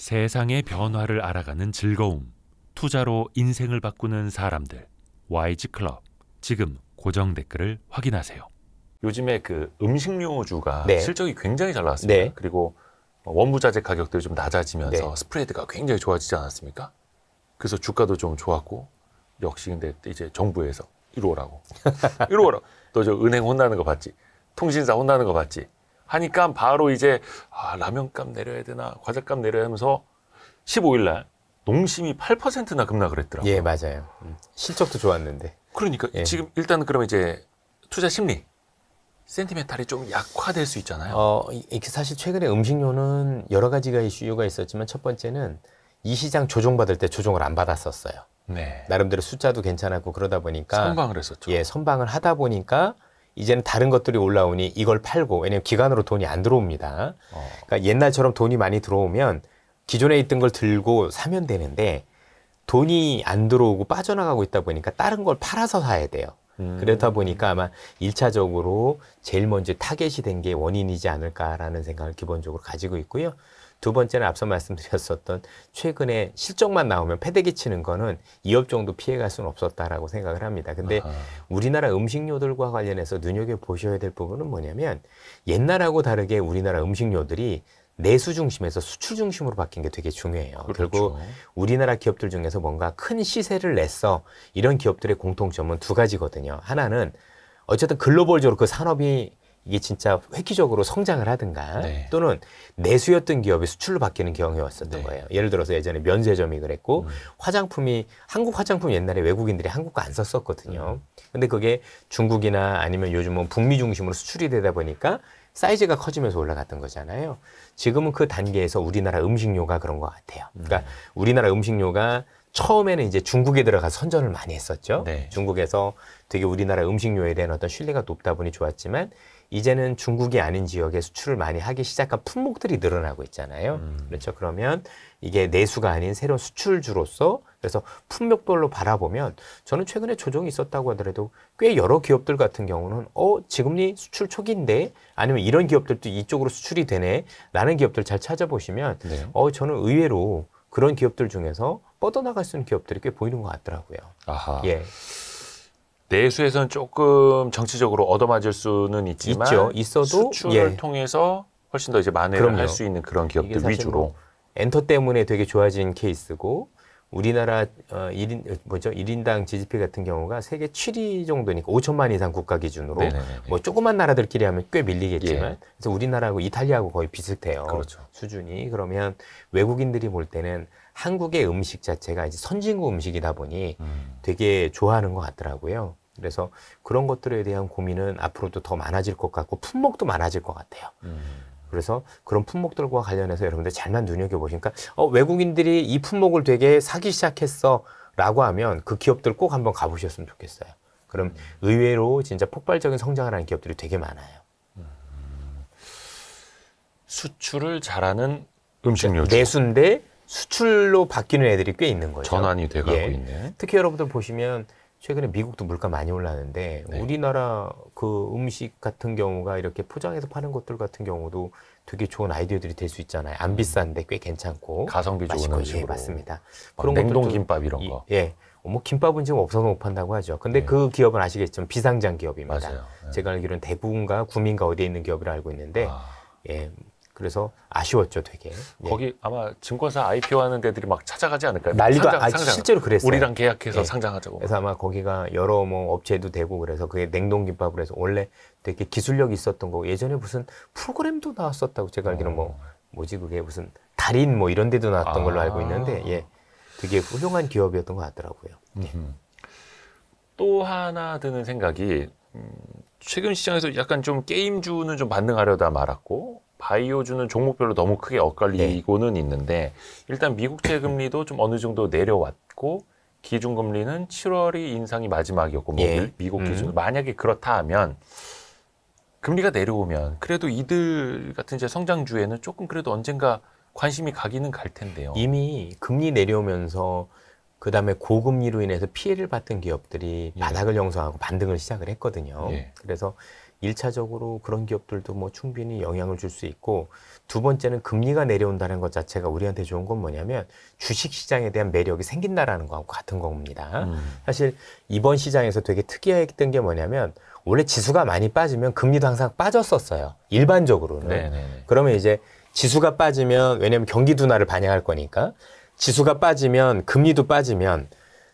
세상의 변화를 알아가는 즐거움, 투자로 인생을 바꾸는 사람들, YG 클럽. 지금 고정 댓글을 확인하세요. 요즘에 그 음식료주가 네. 실적이 굉장히 잘 나왔습니다. 네. 그리고 뭐 원부자재 가격들이 좀 낮아지면서 네. 스프레드가 굉장히 좋아지지 않았습니까? 그래서 주가도 좀 좋았고 역시 근데 이제 정부에서 이러라고 이러라. 너저 은행 혼나는 거 봤지? 통신사 혼나는 거 봤지? 하니까 바로 이제 아, 라면값 내려야 되나 과자값 내려야 하면서 15일 날 농심이 8%나 급락을 했더라고요. 예, 맞아요. 음, 실적도 좋았는데. 그러니까 예. 지금 일단 그러면 이제 투자 심리 센티멘탈이 좀 약화될 수 있잖아요. 어, 이게 사실 최근에 음식료는 여러 가지가 이슈가 있었지만 첫 번째는 이 시장 조정받을 때 조정을 안 받았었어요. 네. 나름대로 숫자도 괜찮았고 그러다 보니까 선방을 했었죠. 예, 선방을 하다 보니까 이제는 다른 것들이 올라오니 이걸 팔고 왜냐면 기간으로 돈이 안 들어옵니다. 어. 그러니까 옛날처럼 돈이 많이 들어오면 기존에 있던 걸 들고 사면 되는데 돈이 안 들어오고 빠져나가고 있다 보니까 다른 걸 팔아서 사야 돼요. 음. 그렇다 보니까 아마 일차적으로 제일 먼저 타겟이 된 게 원인이지 않을까라는 생각을 기본적으로 가지고 있고요. 두 번째는 앞서 말씀드렸었던 최근에 실적만 나오면 패대기 치는 거는 이업 정도 피해갈 수는 없었다라고 생각을 합니다. 근데 아하. 우리나라 음식료들과 관련해서 눈여겨 보셔야 될 부분은 뭐냐면 옛날하고 다르게 우리나라 음식료들이 내수 중심에서 수출 중심으로 바뀐 게 되게 중요해요. 그렇죠. 결국 우리나라 기업들 중에서 뭔가 큰 시세를 냈어. 이런 기업들의 공통점은 두 가지거든요. 하나는 어쨌든 글로벌적으로 그 산업이 이게 진짜 획기적으로 성장을 하든가 네. 또는 내수였던 기업이 수출로 바뀌는 경우가 왔었던 네. 거예요. 예를 들어서 예전에 면세점이 그랬고 음. 화장품이 한국 화장품 옛날에 외국인들이 한국 거 안 썼었거든요. 음. 근데 그게 중국이나 아니면 요즘은 북미 중심으로 수출이 되다 보니까 사이즈가 커지면서 올라갔던 거잖아요. 지금은 그 단계에서 우리나라 음식료가 그런 것 같아요. 음. 그러니까 음. 우리나라 음식료가 처음에는 이제 중국에 들어가서 선전을 많이 했었죠. 네. 중국에서 되게 우리나라 음식료에 대한 어떤 신뢰가 높다 보니 좋았지만 이제는 중국이 아닌 지역에 수출을 많이 하기 시작한 품목들이 늘어나고 있잖아요. 음. 그렇죠. 그러면 이게 내수가 아닌 새로운 수출주로서 그래서 품목별로 바라보면 저는 최근에 조정이 있었다고 하더라도 꽤 여러 기업들 같은 경우는 어 지금이 수출 초기인데 아니면 이런 기업들도 이쪽으로 수출이 되네 라는 기업들 잘 찾아보시면 네. 어 저는 의외로 그런 기업들 중에서 뻗어나갈 수 있는 기업들이 꽤 보이는 것 같더라고요. 아하. 예. 내수에서는 조금 정치적으로 얻어맞을 수는 있지만 있죠. 있어도 수출을 예. 통해서 훨씬 더 이제 만회를 할 수 있는 그런 기업들 위주로 뭐 엔터 때문에 되게 좋아진 케이스고 우리나라 어 1인 뭐죠? 1인당 GDP 같은 경우가 세계 7위 정도니까 5천만 이상 국가 기준으로 네네네. 네, 네, 네. 뭐 조그만 나라들끼리 하면 꽤 밀리겠지만 예. 그래서 우리나라하고 이탈리아하고 거의 비슷해요. 그렇죠. 수준이 그러면 외국인들이 볼 때는 한국의 음식 자체가 이제 선진국 음식이다 보니 음. 되게 좋아하는 것 같더라고요. 그래서 그런 것들에 대한 고민은 앞으로도 더 많아질 것 같고 품목도 많아질 것 같아요. 음. 그래서 그런 품목들과 관련해서 여러분들 잘만 눈여겨보시니까 어, 외국인들이 이 품목을 되게 사기 시작했어 라고 하면 그 기업들 꼭 한번 가보셨으면 좋겠어요. 그럼 음. 의외로 진짜 폭발적인 성장을 하는 기업들이 되게 많아요. 음. 수출을 잘하는 음식료 내수인데 네, 수출로 바뀌는 애들이 꽤 있는 거죠. 전환이 돼가고 예. 있네. 특히 여러분들 보시면 최근에 미국도 물가 많이 올랐는데 네. 우리나라 그 음식 같은 경우가 이렇게 포장해서 파는 것들 같은 경우도 되게 좋은 아이디어들이 될 수 있잖아요. 안 음. 비싼데 꽤 괜찮고 가성비 좋은 음식 예, 맞습니다. 그런 냉동 김밥 이런 거. 예. 어, 뭐 김밥은 지금 없어서 못 판다고 하죠. 근데 네. 그 기업은 아시겠지만 비상장 기업입니다. 맞아요. 네. 제가 알기로는 대구인가 구민가 어디에 있는 기업이라 알고 있는데 아. 예. 그래서 아쉬웠죠, 되게. 예. 거기 예. 아마 증권사 IPO 하는 데들이 막 찾아가지 않을까요? 난리도 상장, 아, 상장. 실제로 그랬어요. 우리랑 계약해서 예. 상장하자고. 그래서 아마 거기가 여러 뭐 업체도 되고 그래서 그게 냉동김밥으로 해서 원래 되게 기술력이 있었던 거고 예전에 무슨 프로그램도 나왔었다고 제가 알기로 는뭐 뭐지 그게 무슨 달인 뭐 이런 데도 나왔던 아. 걸로 알고 아. 있는데 예. 되게 훌륭한 기업이었던 것 같더라고요. 예. 음. 또 하나 드는 생각이 음, 최근 시장에서 약간 좀 게임주는 좀 반등하려다 말았고 바이오주는 종목별로 너무 크게 엇갈리고는 네. 있는데 일단 미국채 금리도 좀 어느 정도 내려왔고 기준 금리는 7월이 인상이 마지막이었고 뭐 예. 미국 음. 기준으로 음. 만약에 그렇다 하면 금리가 내려오면 그래도 이들 같은 이제 성장주에는 조금 그래도 언젠가 관심이 가기는 갈 텐데요. 이미 금리 내려오면서 그 다음에 고금리로 인해서 피해를 받은 기업들이 예. 바닥을 형성하고 반등을 시작을 했거든요. 예. 그래서 일차적으로 그런 기업들도 뭐 충분히 영향을 줄 수 있고 두 번째는 금리가 내려온다는 것 자체가 우리한테 좋은 건 뭐냐면 주식 시장에 대한 매력이 생긴다라는 거하고 같은 겁니다. 음. 사실 이번 시장에서 되게 특이했던 게 뭐냐면 원래 지수가 많이 빠지면 금리도 항상 빠졌었어요. 일반적으로는. 네네네. 네, 네. 그러면 이제 지수가 빠지면 왜냐하면 경기 둔화를 반영할 거니까 지수가 빠지면 금리도 빠지면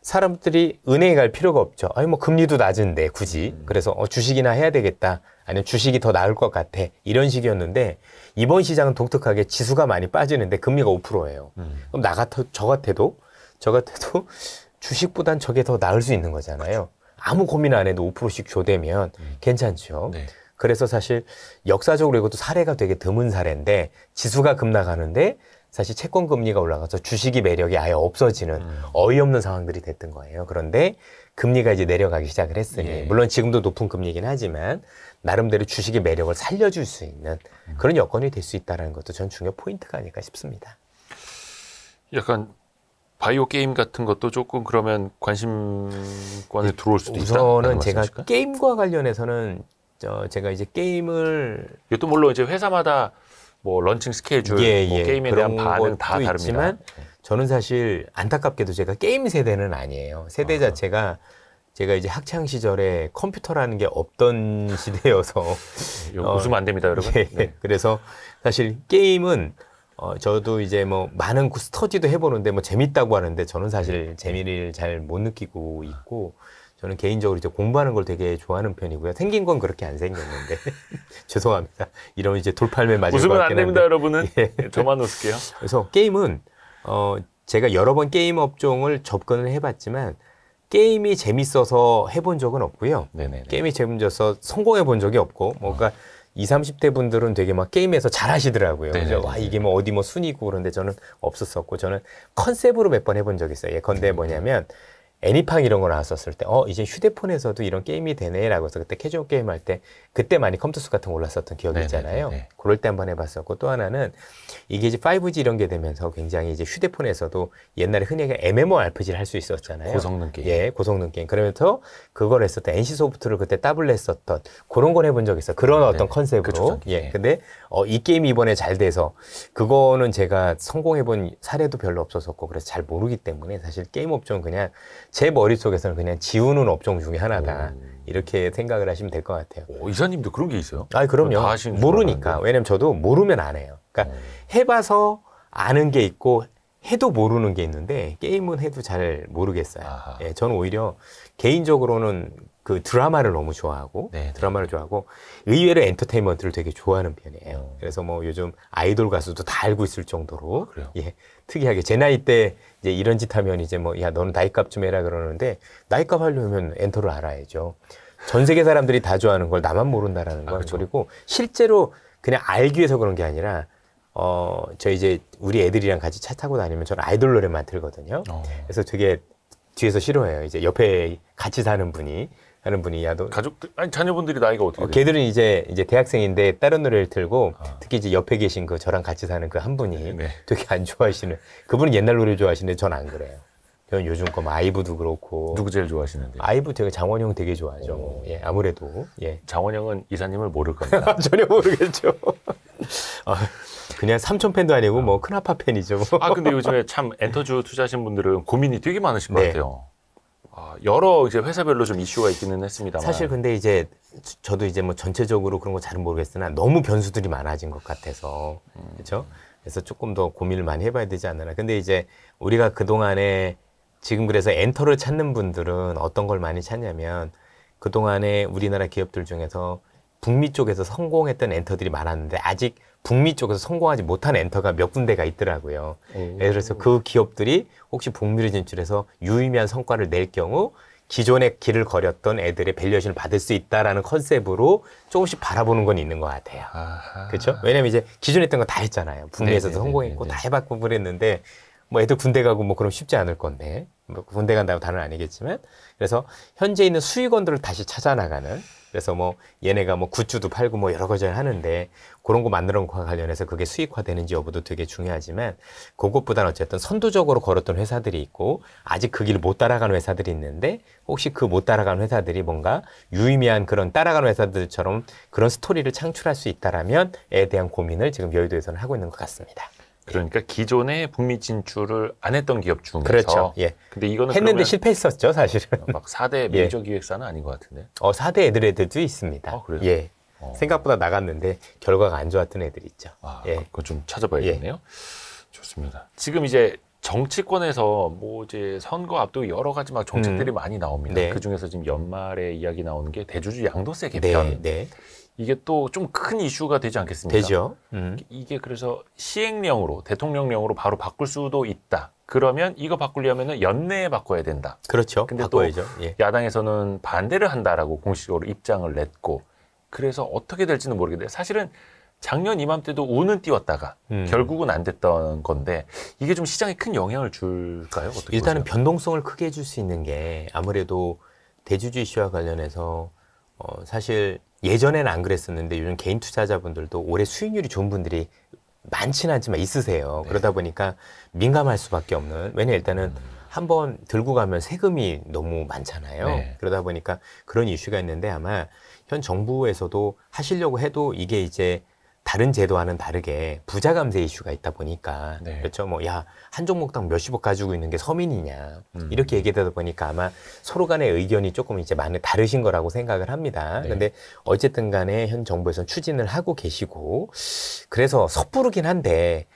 사람들이 은행에 갈 필요가 없죠. 아니 뭐 금리도 낮은데 굳이 음. 그래서 어, 주식이나 해야 되겠다. 아니면 주식이 더 나을 것 같아. 이런 식이었는데 이번 시장은 독특하게 지수가 많이 빠지는데 금리가 5%예요. 음. 그럼 나 같아 저 같아도 저 같아도 주식보단 저게 더 나을 수 있는 거잖아요. 그쵸. 아무 고민 안 해도 5%씩 조대면 음. 괜찮죠. 네. 그래서 사실 역사적으로 이것도 사례가 되게 드문 사례인데 지수가 급나가는데 사실 채권 금리가 올라가서 주식이 매력이 아예 없어지는 음. 어이없는 상황들이 됐던 거예요. 그런데 금리가 이제 내려가기 시작을 했으니 예. 물론 지금도 높은 금리이긴 하지만 나름대로 주식의 매력을 살려줄 수 있는 음. 그런 여건이 될 수 있다는 것도 전 중요 포인트가 아닐까 싶습니다. 약간 바이오 게임 같은 것도 조금 그러면 관심권에 예, 들어올 수도 있다. 우선은 제가 게임과 관련해서는 저 제가 이제 게임을 이것도 물론 이제 회사마다 뭐 런칭 스케줄, 예, 뭐 예. 게임에 대한 반응 다 다릅니다. 있지만 예. 저는 사실 안타깝게도 제가 게임 세대는 아니에요. 세대 아. 자체가 제가 이제 학창 시절에 컴퓨터라는 게 없던 시대여서 어, 웃으면 안 됩니다, 여러분. 예, 네. 그래서 사실 게임은 어, 저도 이제 뭐 많은 스터디도 해보는데 뭐 재밌다고 하는데 저는 사실 네. 재미를 잘 못 느끼고 있고 저는 개인적으로 이제 공부하는 걸 되게 좋아하는 편이고요. 생긴 건 그렇게 안 생겼는데 죄송합니다. 이런 이제 돌팔매 맞을 웃으면 안 됩니다, 여러분은. 예. 예. 저만 웃을게요. 그래서 게임은 어 제가 여러 번 게임 업종을 접근을 해봤지만 게임이 재밌어서 해 본 적은 없고요. 네네네. 게임이 재밌어서 성공해 본 적이 없고 뭔가 뭐 그러니까 어. 20, 30대 분들은 되게 막 게임에서 잘 하시더라고요. 그죠? 와, 이게 뭐 어디 뭐 순위고 그런데 저는 없었었고, 저는 컨셉으로 몇 번 해 본 적이 있어요. 예컨대 음. 뭐냐면, 애니팡 이런 거 나왔었을 때, 어, 이제 휴대폰에서도 이런 게임이 되네라고 해서 그때 캐주얼 게임 할 때, 그때 많이 컴퓨터수 같은 거 올랐었던 기억이 네네네. 있잖아요. 그럴 때 한번 해봤었고, 또 하나는 이게 이제 5G 이런 게 되면서 굉장히 이제 휴대폰에서도 옛날에 흔히 얘기한 MMORPG를 할 수 있었잖아요. 고성능 게임. 예, 고성능 게임. 그러면서 그걸 했었던 NC소프트를 그때 따블로 했었던 그런 걸 해본 적 있어. 그런 네네. 어떤 컨셉으로. 그 예. 네. 근데 어, 이 게임이 이번에 잘 돼서 그거는 제가 성공해본 사례도 별로 없었었고, 그래서 잘 모르기 때문에 사실 게임 업종 은 그냥 제 머릿속에서는 그냥 지우는 업종 중에 하나다. 오. 음. 이렇게 생각을 하시면 될 것 같아요. 오, 이사님도 그런 게 있어요? 아, 그럼요. 모르니까. 왜냐면 저도 모르면 안 해요. 그러니까 음. 해봐서 아는 게 있고 해도 모르는 게 있는데 게임은 해도 잘 모르겠어요. 예, 저는 오히려 개인적으로는 그 드라마를 너무 좋아하고 네, 네 드라마를 좋아하고 의외로 엔터테인먼트를 되게 좋아하는 편이에요. 어. 그래서 뭐 요즘 아이돌 가수도 다 알고 있을 정도로 아, 예 특이하게 제 나이 때 이제 이런 짓 하면 이제 뭐 야 너는 나이값 좀 해라 그러는데 나이값 하려면 엔터를 알아야죠. 전 세계 사람들이 다 좋아하는 걸 나만 모른다라는 거 아, 그렇죠. 그리고 실제로 그냥 알기 위해서 그런 게 아니라 어저 이제 우리 애들이랑 같이 차 타고 다니면 저는 아이돌 노래만 들거든요 어. 그래서 되게 뒤에서 싫어해요. 이제 옆에 같이 사는 분이 하는 분이야도 가족 아니 자녀분들이 나이가 어떻게 돼요? 어, 걔들은 이제 이제 대학생인데 다른 노래를 틀고 아. 특히 이제 옆에 계신 그 저랑 같이 사는 그 한 분이 네네. 네. 되게 안 좋아하시는 그분은 옛날 노래 좋아하시는데 전 안 그래요. 전 요즘 거 뭐 아이브도 그렇고 누구 제일 좋아하시는데? 아이브 되게 장원 형 되게 좋아하죠. 오. 예 아무래도 예 장원 형은 이사님을 모를 겁니다. 전혀 모르겠죠. 아, 그냥 삼촌 팬도 아니고 아. 뭐 큰아빠 팬이죠. 뭐. 아 근데 요즘에 참 엔터주 투자하신 분들은 고민이 되게 많으신 네. 같아요. 아, 여러 이제 회사별로 좀 이슈가 있기는 했습니다. 사실 근데 이제 저도 이제 뭐 전체적으로 그런 거 잘 모르겠으나 너무 변수들이 많아진 것 같아서 그렇죠. 그래서 조금 더 고민을 많이 해봐야 되지 않나. 근데 이제 우리가 그 동안에 지금 그래서 엔터를 찾는 분들은 어떤 걸 많이 찾냐면 그 동안에 우리나라 기업들 중에서 북미 쪽에서 성공했던 엔터들이 많았는데 아직 북미 쪽에서 성공하지 못한 엔터가 몇 군데가 있더라고요. 오. 들어서그 예, 기업들이 혹시 북미를 진출해서 유의미한 성과를 낼 경우 기존의 길을 걸었던 애들의 밸류에이션을 받을 수 있다라는 컨셉으로 조금씩 바라보는 건 있는 것 같아요. 그렇죠? 왜냐면 이제 기존에 했던 거 다 했잖아요. 북미에서도 네네네네네. 성공했고 다 해봤고 그랬는데 뭐 애들 군대 가고 뭐 그럼 쉽지 않을 건데 뭐 군대 간다고 다는 아니겠지만 그래서 현재 있는 수익원들을 다시 찾아 나가는 그래서 뭐 얘네가 뭐 굿즈도 팔고 뭐 여러 가지를 하는데 그런 거 만드는 것과 관련해서 그게 수익화되는지 여부도 되게 중요하지만 그것보다는 어쨌든 선도적으로 걸었던 회사들이 있고 아직 그 길을 못 따라가는 회사들이 있는데 혹시 그 못 따라가는 회사들이 뭔가 유의미한 그런 따라가는 회사들처럼 그런 스토리를 창출할 수 있다라면에 대한 고민을 지금 여의도에서는 하고 있는 것 같습니다. 그러니까 기존에 북미 진출을 안 했던 기업 중에서 그렇죠. 예. 근데 이거는 했는데 실패했었죠, 사실은. 어, 막 4대 메이저 예. 기획사는 아닌 것 같은데. 어, 4대 애들애들도 있습니다. 아, 그래요? 예. 어. 생각보다 나갔는데 결과가 안 좋았던 애들 있죠. 아, 예. 그거 좀 찾아봐야겠네요. 예. 좋습니다. 지금 이제 정치권에서 뭐 이제 선거 앞두고 여러 가지 막 정책들이 음. 많이 나옵니다. 네. 그 중에서 지금 연말에 이야기 나오는 게 대주주 양도세 네, 개편. 네. 이게 또 좀 큰 이슈가 되지 않겠습니까? 되죠. 음. 이게 그래서 시행령으로 대통령령으로 바로 바꿀 수도 있다. 그러면 이거 바꾸려면은 연내에 바꿔야 된다. 그렇죠. 근데 바꿔야죠. 또 예. 야당에서는 반대를 한다라고 공식적으로 입장을 냈고 그래서 어떻게 될지는 모르겠는데 사실은 작년 이맘때도 오는 띄웠다가 음. 결국은 안 됐던 건데 이게 좀 시장에 큰 영향을 줄까요? 어떻게 일단은 보세요? 변동성을 크게 해줄 수 있는 게 아무래도 대주주 이슈와 관련해서 어, 사실 예전에는 안 그랬었는데 요즘 개인 투자자분들도 올해 수익률이 좋은 분들이 많지는 않지만 있으세요. 네. 그러다 보니까 민감할 수밖에 없는 왜냐 일단은 음. 한번 들고 가면 세금이 너무 많잖아요. 네. 그러다 보니까 그런 이슈가 있는데 아마 현 정부에서도 하시려고 해도 이게 이제 다른 제도와는 다르게 부자 감세 이슈가 있다 보니까 네. 그렇죠 뭐 야한 종목당 몇십억 가지고 있는 게 서민이냐 음. 이렇게 얘기되다 보니까 아마 서로 간의 의견이 조금 이제 많이 다르신 거라고 생각을 합니다 네. 근데 어쨌든 간에 현 정부에서는 추진을 하고 계시고 그래서 섣부르긴 한데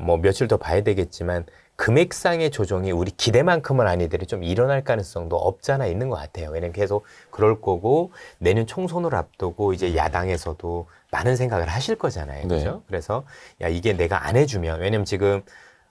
뭐 며칠 더 봐야 되겠지만 금액상의 조정이 우리 기대만큼은 아니더라도 좀 일어날 가능성도 없잖아 있는 것 같아요. 왜냐면 계속 그럴 거고 내년 총선을 앞두고 이제 야당에서도 많은 생각을 하실 거잖아요. 그렇죠? 네. 그래서 야 이게 내가 안 해주면 왜냐면 지금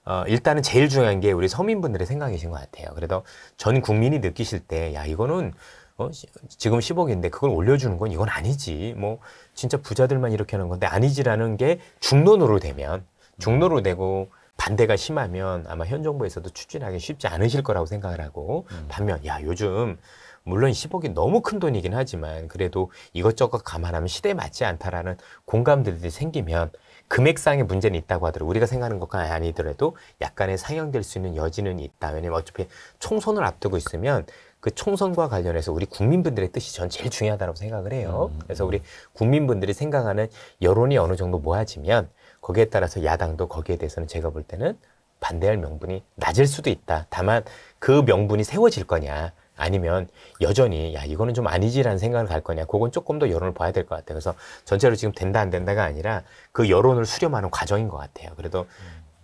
어, 일단은 제일 중요한 게 우리 서민분들의 생각이신 것 같아요. 그래서 전 국민이 느끼실 때, 야, 이거는, 어, 지금 10억인데 그걸 올려주는 건 이건 아니지. 뭐, 진짜 부자들만 이렇게 하는 건데 아니지라는 게 중론으로 되면, 중론으로 되고, 반대가 심하면 아마 현 정부에서도 추진하기 쉽지 않으실 거라고 생각을 하고 음. 반면 야 요즘 물론 10억이 너무 큰 돈이긴 하지만 그래도 이것저것 감안하면 시대에 맞지 않다라는 공감들이 생기면 금액상의 문제는 있다고 하더라도 우리가 생각하는 것과 아니더라도 약간의 상향될 수 있는 여지는 있다. 왜냐면 어차피 총선을 앞두고 있으면 그 총선과 관련해서 우리 국민분들의 뜻이 전 제일 중요하다고 생각을 해요. 음. 그래서 우리 국민분들이 생각하는 여론이 어느 정도 모아지면 거기에 따라서 야당도 거기에 대해서는 제가 볼 때는 반대할 명분이 낮을 수도 있다. 다만 그 명분이 세워질 거냐 아니면 여전히 야 이거는 좀 아니지라는 생각을 갈 거냐 그건 조금 더 여론을 봐야 될 것 같아요. 그래서 전체로 지금 된다 안 된다가 아니라 그 여론을 수렴하는 과정인 것 같아요. 그래도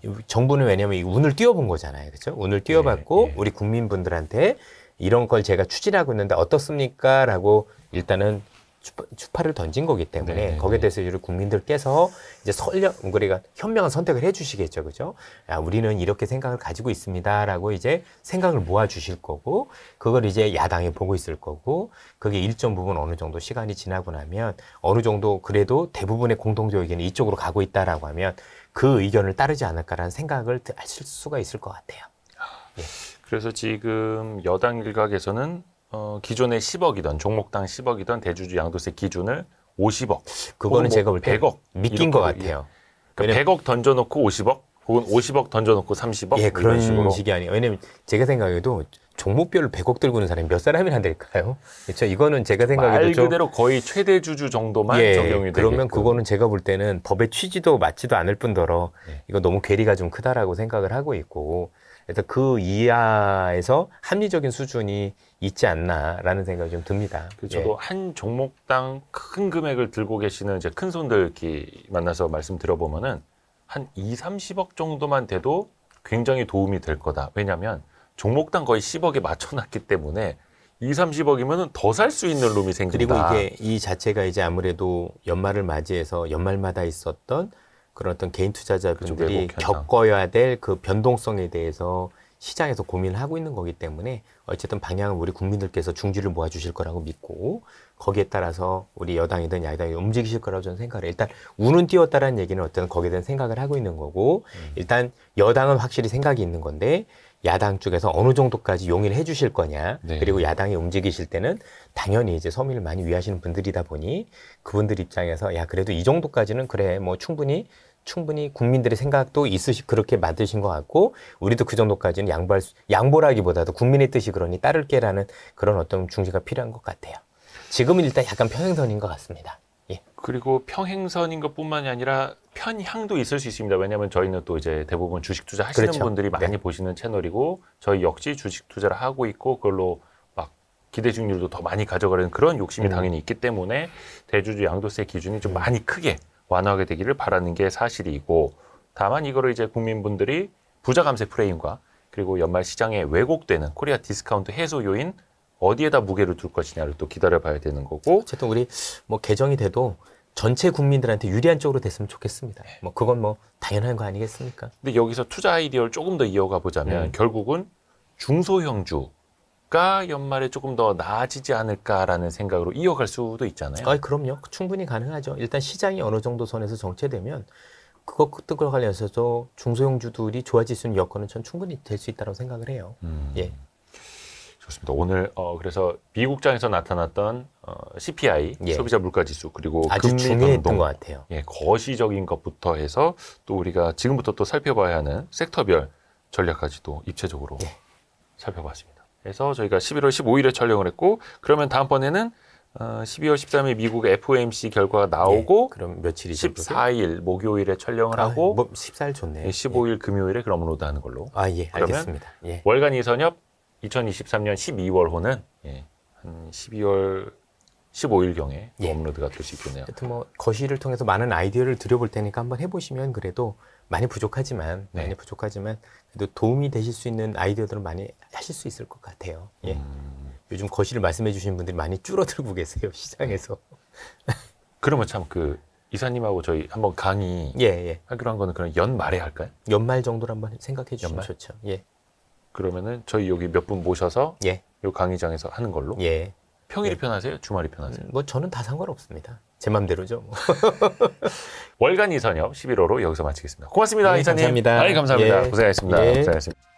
음. 정부는 왜냐하면 이 운을 띄워본 거잖아요, 그렇죠? 운을 띄워봤고 예, 예. 우리 국민분들한테 이런 걸 제가 추진하고 있는데 어떻습니까? 라고 일단은 추파, 를 던진 거기 때문에 네네. 네, 거기에 네. 대해서 국민들께서 이제 설령 우리가 음, 그러니까 현명한 선택을 해주시겠죠, 그죠? 야, 아, 우리는 이렇게 생각을 가지고 있습니다라고 이제 생각을 모아주실 거고 그걸 이제 야당이 보고 있을 거고 그게 일정 부분 어느 정도 시간이 지나고 나면 어느 정도 그래도 대부분의 공동적 의견이 이쪽으로 가고 있다라고 하면 그 의견을 따르지 않을까라는 생각을 하실 수가 있을 것 같아요. 아, 예. 그래서 지금 여당 일각에서는 어, 기존에 10억이던 종목당 10억이던 대주주 양도세 기준을 50억, 그거는 뭐 제가 볼때 100억 믿긴 것 예. 같아요. 그러니까 100억 던져놓고 50억, 혹은 50억 던져놓고 30억. 예, 그런 식으로. 식이 아니에요. 왜냐면 제가 생각해도 종목별로 100억 들고 있는 사람이 몇 사람이나 될까요? 그렇죠. 이거는 제가 생각해도 말 그대로 거의 최대 주주 정도만 예, 적용이 되요 그러면 되겠고. 그거는 제가 볼 때는 법의 취지도 맞지도 않을 뿐더러 예. 이거 너무 괴리가 좀 크다라고 생각을 하고 있고 그 일단 그 이하에서 합리적인 수준이 있지 않나라는 생각이 좀 듭니다. 그 저도 예. 한 종목당 큰 금액을 들고 계시는 이제 큰 손들 이렇게 만나서 말씀 들어보면은 한 2, 30억 정도만 돼도 굉장히 도움이 될 거다. 왜냐면 하 종목당 거의 10억에 맞춰놨기 때문에 2, 30억이면 더 살 수 있는 룸이 생긴다. 그리고 이게 이 자체가 이제 아무래도 연말을 맞이해서 연말마다 있었던 그런 어떤 개인 투자자분들이 겪어야 될 그 변동성에 대해서 시장에서 고민을 하고 있는 거기 때문에 어쨌든 방향은 우리 국민들께서 중지를 모아주실 거라고 믿고 거기에 따라서 우리 여당이든 야당이든 움직이실 거라고 저는 생각을 해요. 일단 우는 띄웠다라는 얘기는 어떤 거기에 대한 생각을 하고 있는 거고 음. 일단 여당은 확실히 생각이 있는 건데 야당 쪽에서 어느 정도까지 용인을 해주실 거냐 네. 그리고 야당이 움직이실 때는 당연히 이제 서민을 많이 위하시는 분들이다 보니 그분들 입장에서 야 그래도 이 정도까지는 그래 뭐 충분히 충분히 국민들의 생각도 있으시 그렇게 만드신 것 같고 우리도 그 정도까지는 양보할 수, 양보라기보다도 국민의 뜻이 그러니 따를게라는 그런 어떤 중지가 필요한 것 같아요. 지금은 일단 약간 평행선인 것 같습니다. 그리고 평행선인 것뿐만이 아니라 편향도 있을 수 있습니다. 왜냐하면 저희는 또 이제 대부분 주식 투자 하시는 그렇죠. 분들이 많이 네. 보시는 채널이고 저희 역시 주식 투자를 하고 있고 그걸로 막 기대 중률도더 많이 가져가려는 그런 욕심이 음. 당연히 있기 때문에 대주주 양도세 기준이 좀 음. 많이 크게 완화하게 되기를 바라는 게 사실이고 다만 이거를 이제 국민분들이 부자 감세 프레임과 그리고 연말 시장에 왜곡되는 코리아 디스카운트 해소 요인 어디에다 무게를 둘 것이냐를 또 기다려봐야 되는 거고. 어쨌든 우리 뭐 개정이 돼도 전체 국민들한테 유리한 쪽으로 됐으면 좋겠습니다. 네. 뭐 그건 뭐 당연한 거 아니겠습니까? 근데 여기서 투자 아이디어를 조금 더 이어가 보자면 음. 결국은 중소형주 가 연말에 조금 더 나아지지 않을까라는 생각으로 이어갈 수도 있잖아요. 아, 그럼요. 충분히 가능하죠. 일단 시장이 어느 정도 선에서 정체되면 그것과 관련해서도 중소형주들이 좋아질 수 있는 여건은 전 충분히 될 수 있다고 생각을 해요. 음. 예. 좋습니다. 오늘 어, 그래서 미국장에서 나타났던 어, CPI 예. 소비자 물가 지수 그리고 아주 금리 중요했던 것 같아요. 예, 거시적인 것부터 해서 또 우리가 지금부터 또 살펴봐야 하는 섹터별 전략까지도 입체적으로 예. 살펴봤습니다. 그래서 저희가 11월 15일에 촬영을 했고 그러면 다음번에는 어, 12월 13일 미국 FOMC 결과가 나오고 예, 그럼 며칠이 14일 목요일에 촬영을 아, 하고 뭐 14일 좋네요. 15일 예, 예. 금요일에 그럼 업로드하는 걸로. 아, 예. 알겠습니다. 예. 월간 이선협 2023년 12월호는 예, 한 12월 15일경에 예. 업로드가 될 수 있겠네요. 하여튼 뭐 거시를 통해서 많은 아이디어를 드려볼 테니까 한번 해보시면 그래도 많이 부족하지만 네. 많이 부족하지만 그래도 도움이 되실 수 있는 아이디어들을 많이 하실 수 있을 것 같아요. 예. 음... 요즘 거시를 말씀해 주신 분들이 많이 줄어들고 계세요 시장에서. 그러면 참 그 이사님하고 저희 한번 강의 예, 예. 하기로 한 거는 그럼 연말에 할까요? 연말 정도로 한번 생각해 주시면 연말? 좋죠. 예. 그러면은 저희 여기 몇 분 모셔서 예. 요 강의장에서 하는 걸로. 예. 평일이 예. 편하세요? 주말이 편하세요? 음, 뭐 저는 다 상관없습니다. 제 맘대로죠. 뭐. 월간 이선협 11호로 여기서 마치겠습니다. 고맙습니다, 네, 이사님. 감사합니다. 아이, 감사합니다. 예. 고생하셨습니다. 예. 고생하셨습니다.